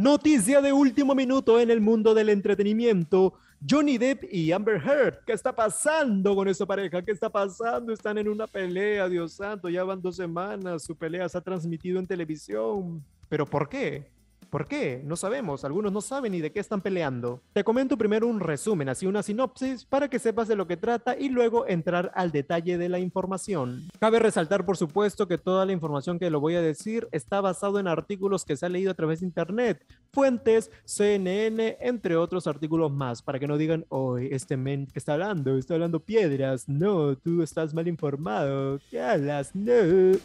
Noticia de último minuto en el mundo del entretenimiento. Johnny Depp y Amber Heard. ¿Qué está pasando con esa pareja? ¿Qué está pasando? Están en una pelea, Dios santo. Ya van dos semanas. Su pelea se ha transmitido en televisión. ¿Pero por qué? ¿Por qué? No sabemos, algunos no saben ni de qué están peleando. Te comento primero un resumen, así una sinopsis, para que sepas de lo que trata y luego entrar al detalle de la información. Cabe resaltar, por supuesto, que toda la información que lo voy a decir está basado en artículos que se han leído a través de internet, fuentes, CNN, entre otros artículos más, para que no digan, hoy este men que está hablando, está hablando piedras, no, tú estás mal informado, ¿qué las No.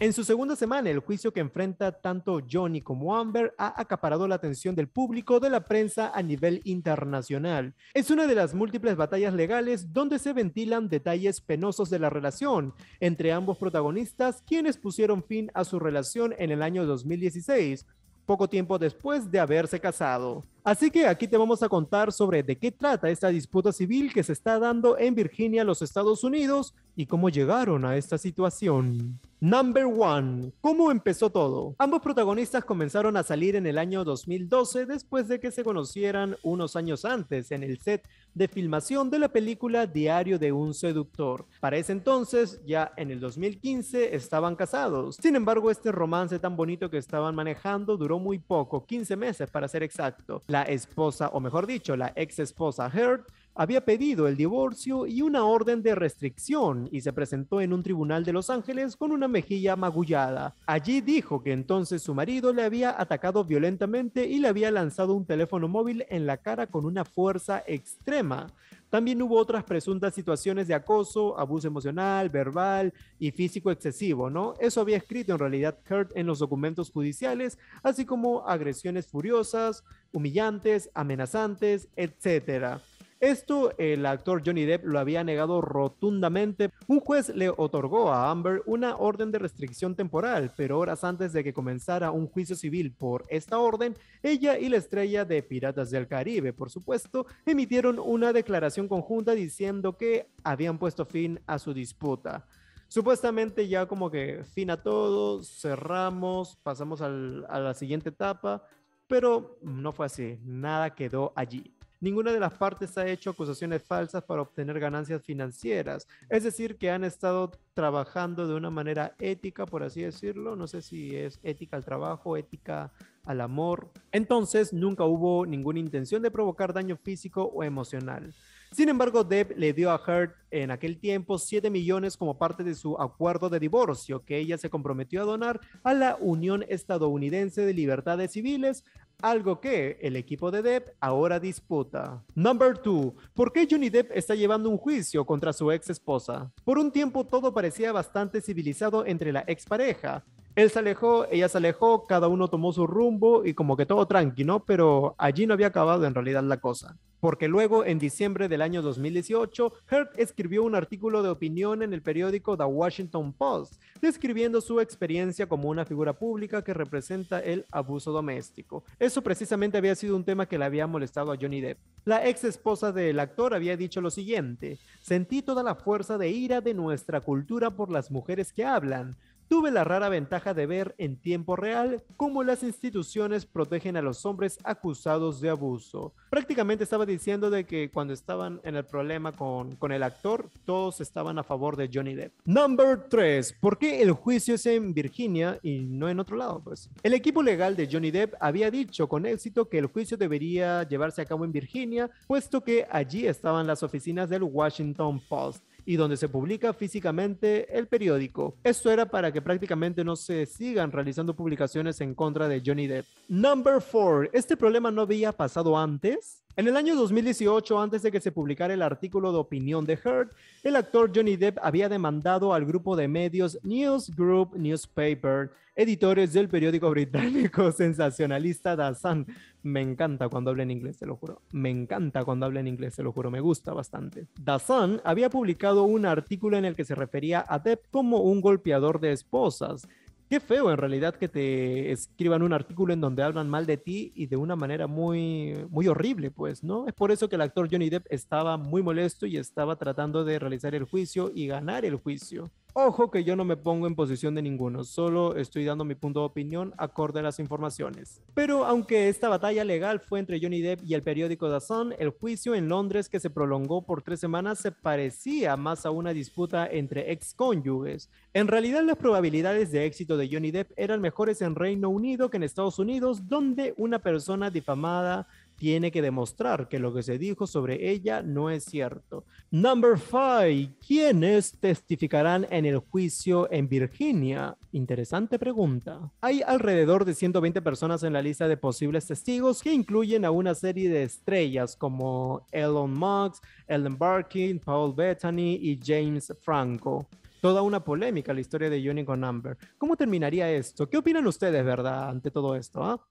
En su segunda semana, el juicio que enfrenta tanto Johnny como Amber ha acaparado la atención del público de la prensa a nivel internacional. Es una de las múltiples batallas legales donde se ventilan detalles penosos de la relación entre ambos protagonistas, quienes pusieron fin a su relación en el año 2016 poco tiempo después de haberse casado. Así que aquí te vamos a contar sobre de qué trata esta disputa civil que se está dando en Virginia, los Estados Unidos, y cómo llegaron a esta situación. Number One, ¿cómo empezó todo? Ambos protagonistas comenzaron a salir en el año 2012 después de que se conocieran unos años antes en el set de filmación de la película Diario de un Seductor. Para ese entonces, ya en el 2015, estaban casados. Sin embargo, este romance tan bonito que estaban manejando duró muy poco, 15 meses para ser exacto. La esposa, o mejor dicho, la ex esposa Heard, había pedido el divorcio y una orden de restricción y se presentó en un tribunal de Los Ángeles con una mejilla magullada. Allí dijo que entonces su marido le había atacado violentamente y le había lanzado un teléfono móvil en la cara con una fuerza extrema. También hubo otras presuntas situaciones de acoso, abuso emocional, verbal y físico excesivo, ¿no? Eso había escrito en realidad Kurt en los documentos judiciales, así como agresiones furiosas, humillantes, amenazantes, etcétera. Esto el actor Johnny Depp lo había negado rotundamente. Un juez le otorgó a Amber una orden de restricción temporal, pero horas antes de que comenzara un juicio civil por esta orden, ella y la estrella de Piratas del Caribe, por supuesto, emitieron una declaración conjunta diciendo que habían puesto fin a su disputa supuestamente ya como que fin a todo, cerramos, pasamos a la siguiente etapa, pero no fue así, nada quedó allí. Ninguna de las partes ha hecho acusaciones falsas para obtener ganancias financieras. Es decir, que han estado trabajando de una manera ética, por así decirlo. No sé si es ética al trabajo, ética al amor. Entonces, nunca hubo ninguna intención de provocar daño físico o emocional. Sin embargo, Depp le dio a Heard en aquel tiempo 7 millones como parte de su acuerdo de divorcio que ella se comprometió a donar a la Unión Estadounidense de Libertades Civiles, algo que el equipo de Depp ahora disputa. Number 2. ¿Por qué Johnny Depp está llevando un juicio contra su ex esposa? Por un tiempo todo parecía bastante civilizado entre la pareja. Él se alejó, ella se alejó, cada uno tomó su rumbo y como que todo tranqui, Pero allí no había acabado en realidad la cosa. Porque luego, en diciembre del año 2018, Hurt escribió un artículo de opinión en el periódico The Washington Post, describiendo su experiencia como una figura pública que representa el abuso doméstico. Eso precisamente había sido un tema que le había molestado a Johnny Depp. La ex esposa del actor había dicho lo siguiente, sentí toda la fuerza de ira de nuestra cultura por las mujeres que hablan Tuve la rara ventaja de ver en tiempo real cómo las instituciones protegen a los hombres acusados de abuso. Prácticamente estaba diciendo de que cuando estaban en el problema con, con el actor, todos estaban a favor de Johnny Depp. Number 3. ¿Por qué el juicio es en Virginia y no en otro lado? Pues el equipo legal de Johnny Depp había dicho con éxito que el juicio debería llevarse a cabo en Virginia, puesto que allí estaban las oficinas del Washington Post y donde se publica físicamente el periódico. Esto era para que prácticamente no se sigan realizando publicaciones en contra de Johnny Depp. Number 4. Este problema no había pasado antes. En el año 2018, antes de que se publicara el artículo de opinión de Heard, el actor Johnny Depp había demandado al grupo de medios News Group Newspaper, editores del periódico británico sensacionalista The Sun. Me encanta cuando habla en inglés, te lo juro. Me encanta cuando habla en inglés, se lo juro, me gusta bastante. The Sun había publicado un artículo en el que se refería a Depp como un golpeador de esposas qué feo en realidad que te escriban un artículo en donde hablan mal de ti y de una manera muy, muy horrible, pues, ¿no? Es por eso que el actor Johnny Depp estaba muy molesto y estaba tratando de realizar el juicio y ganar el juicio. Ojo que yo no me pongo en posición de ninguno, solo estoy dando mi punto de opinión acorde a las informaciones. Pero aunque esta batalla legal fue entre Johnny Depp y el periódico The Sun, el juicio en Londres que se prolongó por tres semanas se parecía más a una disputa entre ex cónyuges. En realidad las probabilidades de éxito de Johnny Depp eran mejores en Reino Unido que en Estados Unidos, donde una persona difamada tiene que demostrar que lo que se dijo sobre ella no es cierto. Number five, ¿quiénes testificarán en el juicio en Virginia? Interesante pregunta. Hay alrededor de 120 personas en la lista de posibles testigos que incluyen a una serie de estrellas como Elon Musk, Ellen Barkin, Paul Bettany y James Franco toda una polémica la historia de Johnny con Amber. ¿Cómo terminaría esto? ¿Qué opinan ustedes, verdad, ante todo esto? Ah?